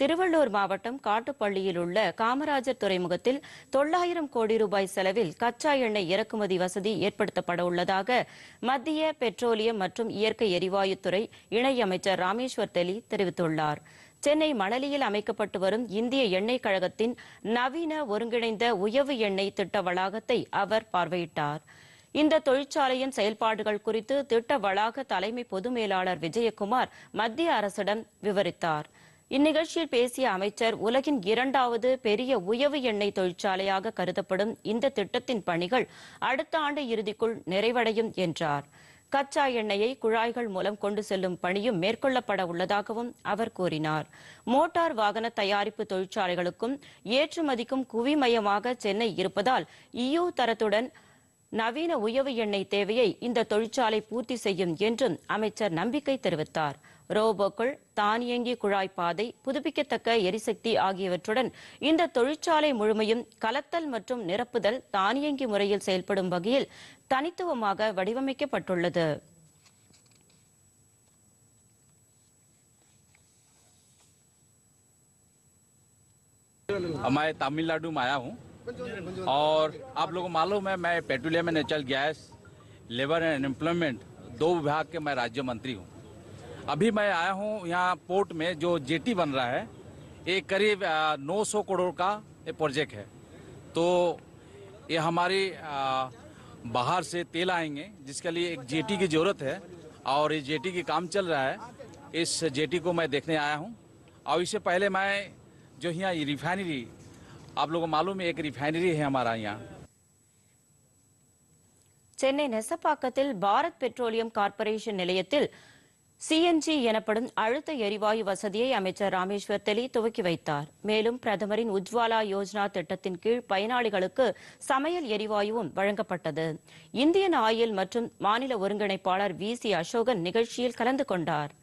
திருவள்ளூர் மாவட்டம் காட்டுப்பள்ளியில் உள்ள காமராஜர் துறைமுகத்தில் தொள்ளாயிரம் கோடி ரூபாய் செலவில் கச்சா எண்ணெய் இறக்குமதி வசதி ஏற்படுத்தப்பட உள்ளதாக மத்திய பெட்ரோலியம் மற்றும் இயற்கை எரிவாயுத்துறை இணையமைச்சர் ராமேஸ்வர் தெலி தெரிவித்துள்ளார் சென்னை மணலியில் அமைக்கப்பட்டு வரும் இந்திய எண்ணெய் கழகத்தின் நவீன ஒருங்கிணைந்த உயவு எண்ணெய் திட்ட வளாகத்தை அவர் பார்வையிட்டார் இந்த தொழிற்சாலையின் செயல்பாடுகள் குறித்து திட்ட வளாக தலைமை பொது மேலாளர் விஜயகுமார் மத்திய அரசிடம் விவரித்தாா் இந்நிகழ்ச்சியில் பேசிய அமைச்சர் உலகின் இரண்டாவது பெரிய உயவு எண்ணெய் தொழிற்சாலையாக கருதப்படும் இந்த திட்டத்தின் பணிகள் அடுத்த ஆண்டு இறுதிக்குள் நிறைவடையும் என்றார் கச்சா எண்ணெயை குழாய்கள் மூலம் கொண்டு செல்லும் பணியும் மேற்கொள்ளப்பட உள்ளதாகவும் அவர் கூறினார் மோட்டார் வாகன தயாரிப்பு தொழிற்சாலைகளுக்கும் ஏற்றுமதிக்கும் குவிமையமாக சென்னை இருப்பதால் இயு தரத்துடன் நவீன உயவு எண்ணெய் தேவையை இந்த தொழிற்சாலை பூர்த்தி செய்யும் என்றும் அமைச்சர் நம்பிக்கை தெரிவித்தார் ரோபோக்கள் தானியங்கி குழாய் பாதை புதுப்பிக்கத்தக்க எரிசக்தி ஆகியவற்றுடன் இந்த தொழிற்சாலை முழுமையும் கலத்தல் மற்றும் நிரப்புதல் தானியங்கி முறையில் செயல்படும் வகையில் தனித்துவமாக வடிவமைக்கப்பட்டுள்ளது मैं तमिलनाडु में आया हूँ और आप लोगों को मालूम है मैं petroleum and natural gas labour and employment दो विभाग के मैं राज्य मंत्री हूँ अभी मैं आया हूँ यहाँ पोर्ट में जो जेटी बन रहा है ये करीब 900 करोड़ का ये प्रोजेक्ट है तो ये हमारी बाहर से तेल आएंगे जिसके लिए एक जेटी की ज़रूरत है और ये जेटी की काम चल रहा है इस जेटी को मैं देखने आया हूँ और इससे पहले मैं जो यहाँ रिफाइनरी आप लोगों को मालूम है एक रिफाइनरी है हमारा यहाँ சென்னை நெசப்பாக்கத்தில் பாரத் பெட்ரோலியம் கார்ப்பரேஷன் நிலையத்தில் சிஎன்ஜி எனப்படும் அழுத்த எரிவாயு வசதியை அமைச்சர் ராமேஸ்வர் தெலி துவக்கி வைத்தார் மேலும் பிரதமரின் உஜ்வாலா யோஜனா திட்டத்தின் கீழ் பயனாளிகளுக்கு சமையல் எரிவாயுவும் வழங்கப்பட்டது இந்தியன் ஆயில் மற்றும் மாநில ஒருங்கிணைப்பாளர் வி சி அசோகன் நிகழ்ச்சியில் கலந்து கொண்டாா்